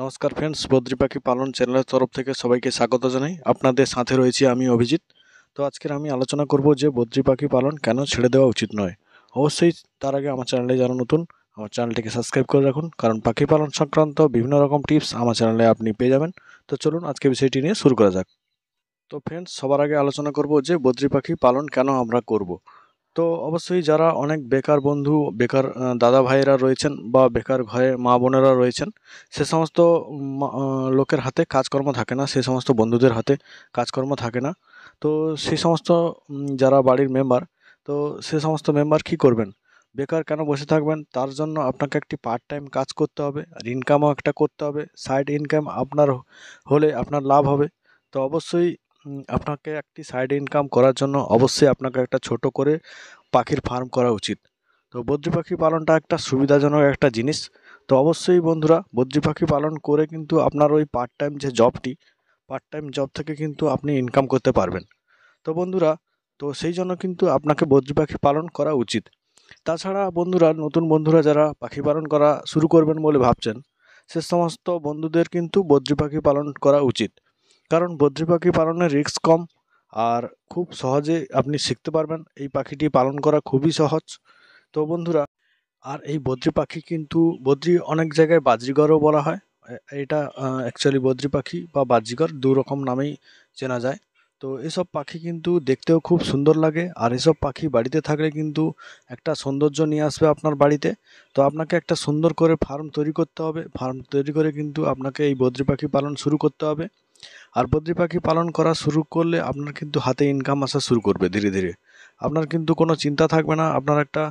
নমস্কার ফ্রেন্ডস বদ্রি পাখি পালন চ্যানেলের তরফ থেকে সবাইকে স্বাগত জানাই আপনাদের সাথে রয়েছি আমি অভিজিৎ তো আজকের আমি আলোচনা করব যে বদ্রি পাখি পালন কেন ছেড়ে দেওয়া উচিত নয় অবশ্যই তার আগে আমার চ্যানেলে যারা নতুন আমার চ্যানেলটিকে সাবস্ক্রাইব করে রাখুন কারণ পাখি পালন সংক্রান্ত বিভিন্ন রকম টিপস আমার চ্যানেলে আপনি পেয়ে যাবেন তো চলুন আজকে বিষয়টি নিয়ে শুরু করা যাক তো ফ্রেন্ডস সবার আগে আলোচনা করব যে বদ্রি পাখি পালন কেন আমরা করব তো অবশ্যই যারা অনেক বেকার বন্ধু বেকার দাদা ভাইয়েরা রয়েছেন বা বেকার ঘরে মা বোনেরা রয়েছেন সে সমস্ত লোকের হাতে কাজকর্ম থাকে না সে সমস্ত বন্ধুদের হাতে কাজকর্ম থাকে না তো সে সমস্ত যারা বাড়ির মেম্বার তো সে সমস্ত মেম্বার কি করবেন বেকার কেন বসে থাকবেন তার জন্য আপনাকে একটি পার্ট টাইম কাজ করতে হবে আর ইনকামও একটা করতে হবে সাইড ইনকাম আপনার হলে আপনার লাভ হবে তো অবশ্যই আপনাকে একটি সাইড ইনকাম করার জন্য অবশ্যই আপনাকে একটা ছোট করে পাখির ফার্ম করা উচিত তো বদ্রি পাখি পালনটা একটা সুবিধাজনক একটা জিনিস তো অবশ্যই বন্ধুরা বদ্রি পাখি পালন করে কিন্তু আপনার ওই পার্ট টাইম যে জবটি পার্ট টাইম জব থেকে কিন্তু আপনি ইনকাম করতে পারবেন তো বন্ধুরা তো সেই জন্য কিন্তু আপনাকে বদ্রি পাখি পালন করা উচিত তাছাড়া বন্ধুরা নতুন বন্ধুরা যারা পাখি পালন করা শুরু করবেন বলে ভাবছেন সে সমস্ত বন্ধুদের কিন্তু বদ্রি পাখি পালন করা উচিত কারণ বদ্রি পাখি পালনের রিস্ক কম আর খুব সহজে আপনি শিখতে পারবেন এই পাখিটি পালন করা খুবই সহজ তো বন্ধুরা আর এই বদ্রি পাখি কিন্তু বদ্রি অনেক জায়গায় বাজরিগরও বলা হয় এটা অ্যাকচুয়ালি বদ্রি পাখি বা বাজিকর দু রকম নামেই চেনা যায় তো এসব পাখি কিন্তু দেখতেও খুব সুন্দর লাগে আর এসব পাখি বাড়িতে থাকলে কিন্তু একটা সৌন্দর্য নিয়ে আসবে আপনার বাড়িতে তো আপনাকে একটা সুন্দর করে ফার্ম তৈরি করতে হবে ফার্ম তৈরি করে কিন্তু আপনাকে এই বদ্রি পাখি পালন শুরু করতে হবে আর বদ্রি পাখি পালন করা শুরু করলে আপনার কিন্তু হাতে ইনকাম আসা শুরু করবে ধীরে ধীরে আপনার কিন্তু কোনো চিন্তা থাকবে না আপনার একটা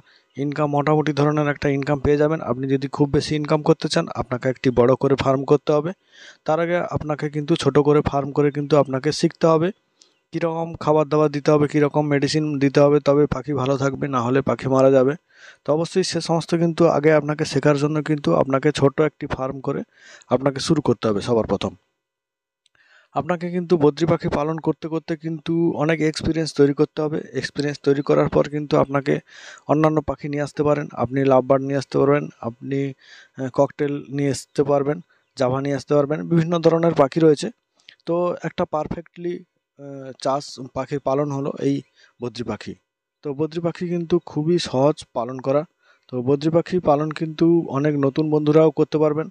ইনকাম মোটামুটি ধরনের একটা ইনকাম পেয়ে যাবেন আপনি যদি খুব বেশি ইনকাম করতে চান আপনাকে একটি বড় করে ফার্ম করতে হবে তার আগে আপনাকে কিন্তু ছোট করে ফার্ম করে কিন্তু আপনাকে শিখতে হবে কীরকম খাবার দাবার দিতে হবে কীরকম মেডিসিন দিতে হবে তবে পাখি ভালো থাকবে না হলে পাখি মারা যাবে তো অবশ্যই সে সমস্ত কিন্তু আগে আপনাকে শেখার জন্য কিন্তু আপনাকে ছোট একটি ফার্ম করে আপনাকে শুরু করতে হবে সবার প্রথম আপনাকে কিন্তু বদ্রি পাখি পালন করতে করতে কিন্তু অনেক এক্সপিরিয়েন্স তৈরি করতে হবে এক্সপিরিয়েন্স তৈরি করার পর কিন্তু আপনাকে অন্যান্য পাখি নিয়ে আসতে পারেন আপনি লাভবার্ড নিয়ে আসতে পারবেন আপনি ককটেল নিয়ে আসতে পারবেন জাভা নিয়ে আসতে পারবেন বিভিন্ন ধরনের পাখি রয়েছে তো একটা পারফেক্টলি চাষ পাখির পালন হলো এই বদ্রি পাখি তো বদ্রি পাখি কিন্তু খুবই সহজ পালন করা তো বদ্রি পাখি পালন কিন্তু অনেক নতুন বন্ধুরাও করতে পারবেন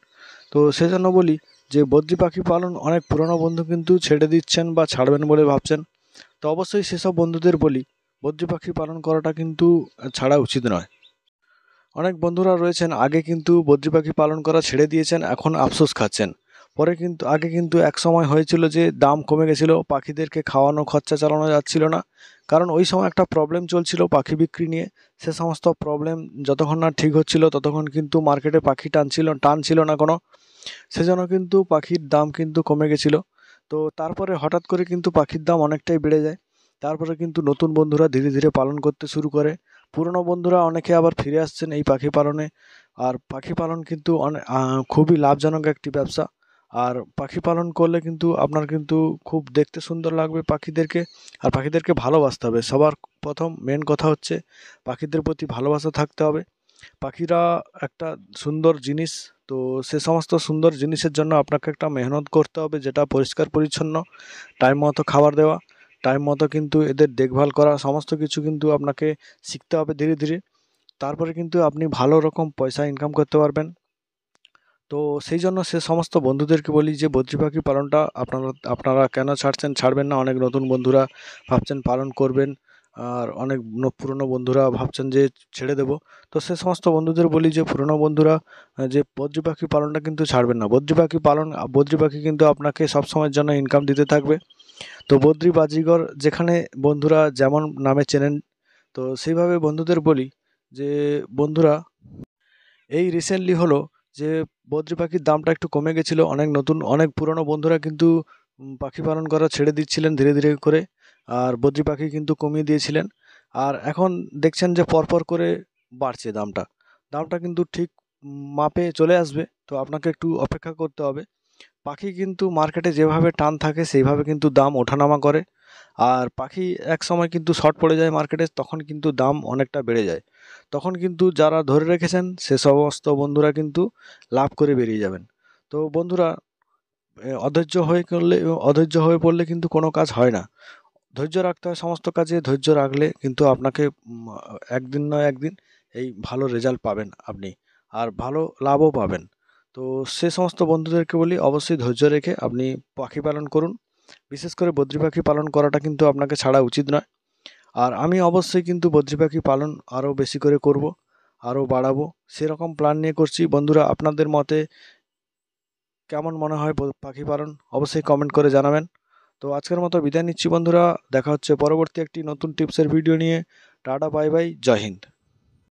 তো সেজন্য বলি যে বদ্রি পাখি পালন অনেক পুরনো বন্ধু কিন্তু ছেড়ে দিচ্ছেন বা ছাড়বেন বলে ভাবছেন তো অবশ্যই সেসব বন্ধুদের বলি বদ্রি পাখি পালন করাটা কিন্তু ছাড়া উচিত নয় অনেক বন্ধুরা রয়েছেন আগে কিন্তু বদ্রি পাখি পালন করা ছেড়ে দিয়েছেন এখন আফসোস খাচ্ছেন পরে কিন্তু আগে কিন্তু এক সময় হয়েছিল যে দাম কমে গেছিলো পাখিদেরকে খাওয়ানো খরচা চালানো যাচ্ছিল না কারণ ওই সময় একটা প্রবলেম চলছিল পাখি বিক্রি নিয়ে সে সমস্ত প্রবলেম যতক্ষণ না ঠিক হচ্ছিল ততক্ষণ কিন্তু মার্কেটে পাখি টানছিল টান ছিল না কোনো সেজন্য কিন্তু পাখির দাম কিন্তু কমে গেছিলো তো তারপরে হঠাৎ করে কিন্তু পাখির দাম অনেকটাই বেড়ে যায় তারপরে কিন্তু নতুন বন্ধুরা ধীরে ধীরে পালন করতে শুরু করে পুরনো বন্ধুরা অনেকে আবার ফিরে আসছেন এই পাখি পালনে আর পাখি পালন কিন্তু অনেক খুবই লাভজনক একটি ব্যবসা আর পাখি পালন করলে কিন্তু আপনার কিন্তু খুব দেখতে সুন্দর লাগবে পাখিদেরকে আর পাখিদেরকে ভালোবাসতে হবে সবার প্রথম মেন কথা হচ্ছে পাখিদের প্রতি ভালোবাসা থাকতে হবে পাখিরা একটা সুন্দর জিনিস তো সে সমস্ত সুন্দর জিনিসের জন্য আপনাকে একটা মেহনত করতে হবে যেটা পরিষ্কার পরিচ্ছন্ন টাইম মতো খাবার দেওয়া টাইম মতো কিন্তু এদের দেখভাল করা সমস্ত কিছু কিন্তু আপনাকে শিখতে হবে ধীরে ধীরে তারপরে কিন্তু আপনি ভালো রকম পয়সা ইনকাম করতে পারবেন তো সেই জন্য সে সমস্ত বন্ধুদেরকে বলি যে বদ্রি পাখি পালনটা আপনারা আপনারা কেন ছাড়ছেন ছাড়বেন না অনেক নতুন বন্ধুরা ভাবছেন পালন করবেন আর অনেক পুরনো বন্ধুরা ভাবছেন যে ছেড়ে দেব তো সে সমস্ত বন্ধুদের বলি যে পুরনো বন্ধুরা যে বদ্রি পাখি পালনটা কিন্তু ছাড়বেন না বদ্রি পাখি পালন বদ্রি পাখি কিন্তু আপনাকে সবসময়ের জন্য ইনকাম দিতে থাকবে তো বদ্রি বাজিগর যেখানে বন্ধুরা যেমন নামে চেনেন তো সেইভাবে বন্ধুদের বলি যে বন্ধুরা এই রিসেন্টলি হলো যে বদ্রি পাখির দামটা একটু কমে গেছিলো অনেক নতুন অনেক পুরনো বন্ধুরা কিন্তু পাখি পালন করা ছেড়ে দিচ্ছিলেন ধীরে ধীরে করে আর বদ্রি পাখি কিন্তু কমিয়ে দিয়েছিলেন আর এখন দেখছেন যে পরপর করে বাড়ছে দামটা দামটা কিন্তু ঠিক মাপে চলে আসবে তো আপনাকে একটু অপেক্ষা করতে হবে পাখি কিন্তু মার্কেটে যেভাবে টান থাকে সেইভাবে কিন্তু দাম ওঠানামা করে আর পাখি এক সময় কিন্তু শর্ট পড়ে যায় মার্কেটে তখন কিন্তু দাম অনেকটা বেড়ে যায় তখন কিন্তু যারা ধরে রেখেছেন সে সমস্ত বন্ধুরা কিন্তু লাভ করে বেরিয়ে যাবেন তো বন্ধুরা অধৈর্য হয়ে করলে অধৈর্য হয়ে পড়লে কিন্তু কোনো কাজ হয় না ধৈর্য রাখতে হয় সমস্ত কাজে ধৈর্য রাখলে কিন্তু আপনাকে একদিন নয় একদিন এই ভালো রেজাল্ট পাবেন আপনি আর ভালো লাভও পাবেন তো সে সমস্ত বন্ধুদেরকে বলি অবশ্যই ধৈর্য রেখে আপনি পাখি পালন করুন বিশেষ করে বদ্রি পাখি পালন করাটা কিন্তু আপনাকে ছাড়া উচিত নয় আর আমি অবশ্যই কিন্তু বদ্রি পাখি পালন আরও বেশি করে করব আরও বাড়াবো সেরকম প্ল্যান নিয়ে করছি বন্ধুরা আপনাদের মতে কেমন মনে হয় পাখি পালন অবশ্যই কমেন্ট করে জানাবেন তো আজকের মতো বিদায় নিচ্ছি বন্ধুরা দেখা হচ্ছে পরবর্তী একটি নতুন টিপসের ভিডিও নিয়ে tata bye bye Jai Hind